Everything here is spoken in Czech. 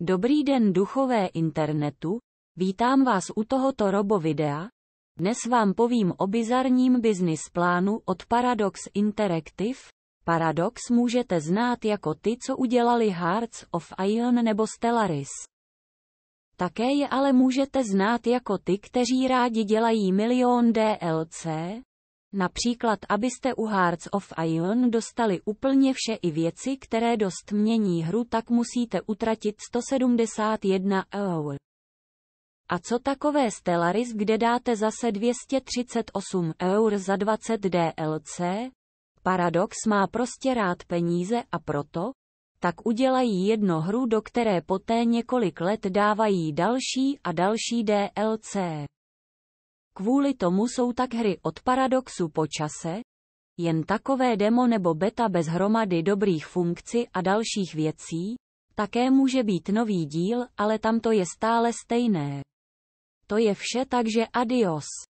Dobrý den duchové internetu, vítám vás u tohoto robovidea. Dnes vám povím o bizarním biznis plánu od Paradox Interactive. Paradox můžete znát jako ty, co udělali Hearts of Iron nebo Stellaris. Také je ale můžete znát jako ty, kteří rádi dělají milion DLC, Například abyste u Hearts of Iron dostali úplně vše i věci, které dost mění hru, tak musíte utratit 171 eur. A co takové Stellaris, kde dáte zase 238 eur za 20 DLC? Paradox má prostě rád peníze a proto, tak udělají jedno hru, do které poté několik let dávají další a další DLC. Kvůli tomu jsou tak hry od paradoxu po čase, jen takové demo nebo beta bez hromady dobrých funkcí a dalších věcí, také může být nový díl, ale tam to je stále stejné. To je vše takže adios.